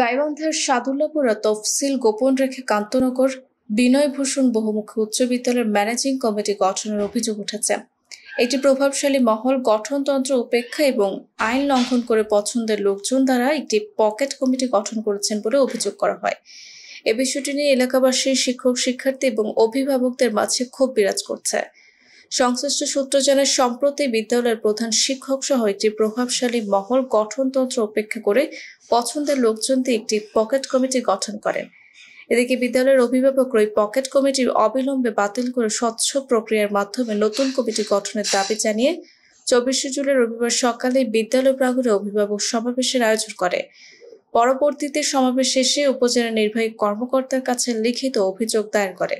গাইবান্ধার সাদুল্লাপুরা তফসিল গোপন রেখে কান্তনগর বিনয়ভূষণ বহুমুখী উচ্চ বিদ্যালয়ের ম্যানেজিং কমিটি গঠনের অভিযোগ উঠেছে একটি প্রভাবশালী মহল গঠনতন্ত্র উপেক্ষা এবং আইন লঙ্ঘন করে পছন্দের লোকজন দ্বারা একটি পকেট কমিটি গঠন করেছেন বলে অভিযোগ করা হয় এ বিষয়টি নিয়ে এলাকাবাসী শিক্ষক শিক্ষার্থী এবং অভিভাবকদের মাঝে ক্ষোভ বিরাজ করছে সংশ্লিষ্ট সূত্র জানায় সম্প্রতি বিদ্যালয়ের প্রধান শিক্ষক সহ একটি প্রভাবশালী মহল গঠনতন্ত্র উপেক্ষা করে পছন্দের লোকজন দিয়ে একটি পকেট কমিটি গঠন করেন এদিকে বিদ্যালয়ের অভিভাবক ওই পকেট কমিটির অবিলম্বে বাতিল করে স্বচ্ছ প্রক্রিয়ার মাধ্যমে নতুন কমিটি গঠনের দাবি জানিয়ে চব্বিশে জুলাই রবিবার সকালে বিদ্যালয় প্রাঙ্গণে অভিভাবক সমাবেশের আয়োজন করে পরবর্তীতে সমাবেশ শেষে উপজেলা নির্বাহী কর্মকর্তার কাছে লিখিত অভিযোগ দায়ের করে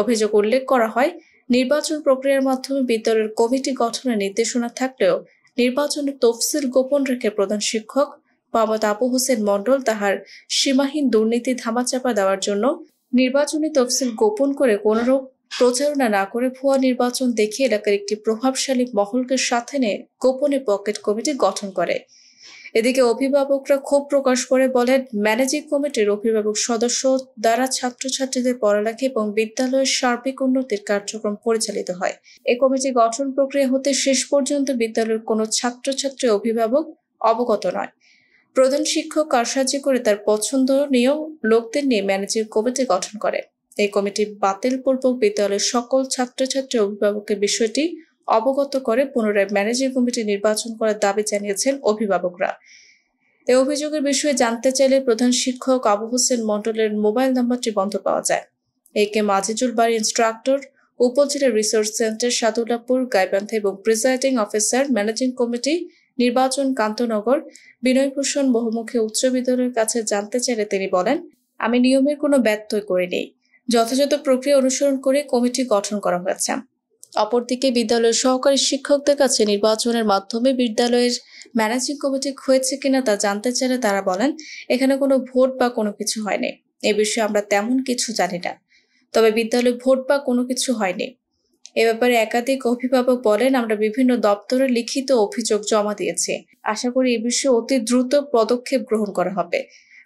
অভিযোগ উল্লেখ করা হয় নির্বাচন প্রক্রিয়ার মাধ্যমে বিদ্যালয়ের কমিটি গঠনের নির্দেশনা থাকলেও নির্বাচনের তফসিল গোপন রেখে প্রধান শিক্ষক বাবদ আবু হোসেন মণ্ডল তাহার সীমাহীন দুর্নীতি ধামাচাপা দেওয়ার জন্য নির্বাচনী তফসিল গোপন করে কোনরূপ প্রচারণা না করে ভুয়া নির্বাচন দেখিয়ে এলাকার একটি প্রভাবশালী মহলকে সাথে নিয়ে গোপনে পকেট কমিটি গঠন করে এদিকে অভিভাবকরা ক্ষোভ প্রকাশ করে বলেন ম্যানেজিং কমিটির অভিভাবক সদস্য দ্বারা ছাত্রছাত্রীদের পড়ালেখা এবং বিদ্যালয়ের সার্বিক উন্নতির কার্যক্রম পরিচালিত হয় এ কমিটি গঠন প্রক্রিয়া হতে শেষ পর্যন্ত বিদ্যালয়ের কোনো ছাত্রছাত্রী অভিভাবক অবগত নয় প্রধান শিক্ষক কারসাজি করে তার পছন্দনীয় লোকদের নিয়ে ম্যানেজিং কমিটি গঠন করে এই কমিটি বাতিলপূর্বক বিদ্যালয়ের সকল ছাত্রছাত্রী অভিভাবকের বিষয়টি অবগত করে পুনরায় ম্যানেজিং কমিটি নির্বাচন করার দাবি জানিয়েছেন অভিভাবকরা এ অভিযোগের বিষয়ে জানতে চাইলে প্রধান শিক্ষক আবু হোসেন মন্ডলের মোবাইল নাম্বারটি বন্ধ পাওয়া যায় এ কে মাজিজুল বাড়ি ইনস্ট্রাক্টর উপজেলা রিসোর্স সেন্টার সাদুল্লাপুর গাইবান্ধা এবং প্রিসাইডিং অফিসার ম্যানেজিং কমিটি নির্বাচন কান্তনগর বিনয়ভূষণ বহুমুখী উচ্চ বিদ্যালয়ের কাছে জানতে চাইলে তিনি বলেন আমি নিয়মের কোনো ব্যত্যয় করিনি যথাযথ প্রক্রিয়া অনুসরণ করে কমিটি গঠন করা হয়েছে অপরদিকে বিদ্যালয়ের সহকারী শিক্ষকদের কাছে নির্বাচনের মাধ্যমে বিদ্যালয়ের ম্যানেজিং কমিটি হয়েছে কিনা তা জানতে চাইলে তারা বলেন এখানে কোনো ভোট বা কোনো কিছু হয়নি এ বিষয়ে আমরা তেমন কিছু জানি না তবে বিদ্যালয়ে ভোট বা কোনো কিছু হয়নি এ ব্যাপারে একাধিক অভিভাবক বলেন আমরা বিভিন্ন দপ্তরে লিখিত অভিযোগ জমা দিয়েছি আশা করি এ বিষয়ে অতি দ্রুত পদক্ষেপ গ্রহণ করা হবে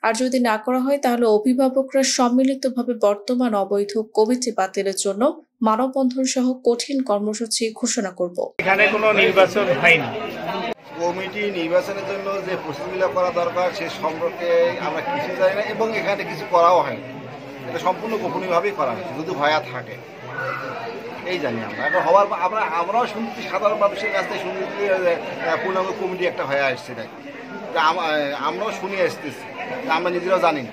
আর যদি না করা হয় তাহলে অভিভাবকরা সম্মিলিতভাবে বর্তমান অবৈধ কমিটি বাতিলের জন্য মানববন্ধন সহ কঠিন কর্মসূচি ঘোষণা করব এখানে কোনো নির্বাচন হয়নি কমিটি নির্বাচনের জন্য যে প্রস্তুতিগুলো করা দরকার সে সম্পর্কে আমরা কিছু জানি না এবং এখানে কিছু করাও হয়নি এটা সম্পূর্ণ গোপনীয়ভাবেই করা হয় যদি ভয়া থাকে এই জানি আমরা এখন হওয়ার আমরা আমরাও শুনছি সাধারণ মানুষের কাছ থেকে শুনছি পূর্ণাঙ্গ কমিটি একটা হয়ে আসছে নাকি আমরাও শুনে আসতেছি আমরা নিজেরাও জানি না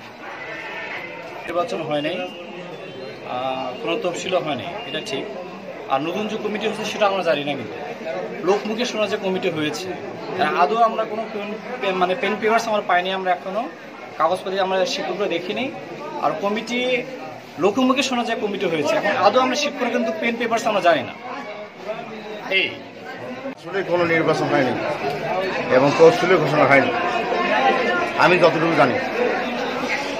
নির্বাচন হয় নাই কোনো তফসিলও হয় নাই এটা ঠিক আর নতুন যে কমিটি হয়েছে সেটা আমরা জানি না কিন্তু লোকমুখে শোনা যে কমিটি হয়েছে আদৌ আমরা কোনো মানে পেন পেপার্স আমরা পাইনি আমরা এখনও কাগজপত্রে আমরা শিক্ষকরা দেখিনি আর কমিটি লোকমুখে শোনা যায় কমিটি হয়েছে এখন আদৌ আমরা শিক্ষক কিন্তু পেন পেপার্স আমরা জানি না এই আসলে কোনো নির্বাচন হয়নি এবং তফসিলও ঘোষণা হয়নি আমি যতটুকু জানি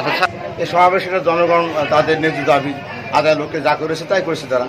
আচ্ছা, এই সমাবেশটা জনগণ তাদের নেতৃত্ব দাবি আদায় লোককে যা করেছে তাই করেছে তারা